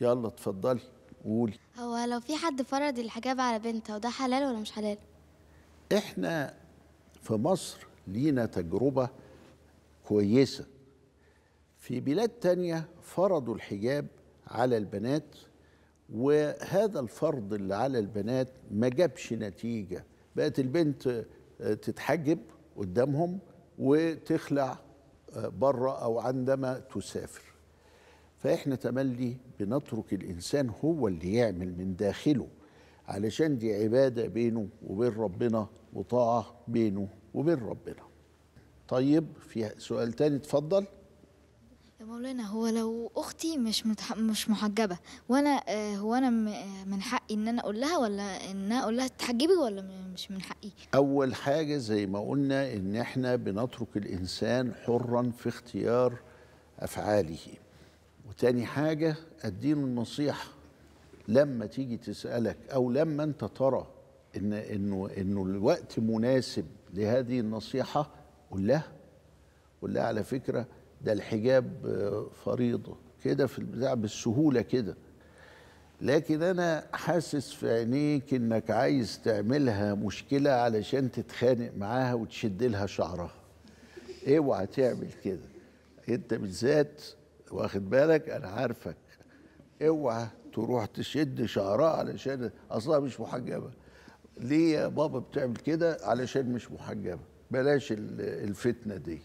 يلا اتفضلي قولي هو لو في حد فرض الحجاب على بنته وده حلال ولا مش حلال؟ احنا في مصر لينا تجربة كويسة في بلاد تانية فرضوا الحجاب على البنات وهذا الفرض اللي على البنات ما جابش نتيجة بقت البنت آه، تتحجب قدامهم وتخلع آه، بره أو عندما تسافر فإحنا تملي بنترك الإنسان هو اللي يعمل من داخله علشان دي عبادة بينه وبين ربنا وطاعة بينه وبين ربنا طيب في سؤال تاني اتفضل يا مولانا هو لو اختي مش مش محجبه وانا آه، هو انا آه، من حقي ان انا اقول لها ولا ان انا اقول لها تحجبي ولا مش من حقي اول حاجه زي ما قلنا ان احنا بنترك الانسان حرا في اختيار افعاله وتاني حاجة أديله النصيحة لما تيجي تسألك أو لما أنت ترى إن إنه إنه الوقت مناسب لهذه النصيحة قول لها قول لها على فكرة ده الحجاب فريضة كده في البتاع بالسهولة كده لكن أنا حاسس في عينيك إنك عايز تعملها مشكلة علشان تتخانق معاها وتشد لها شعرها اوعى إيه تعمل كده انت بالذات واخد بالك انا عارفك اوعى تروح تشد شعرها علشان اصلها مش محجبه ليه يا بابا بتعمل كده علشان مش محجبه بلاش الفتنه دي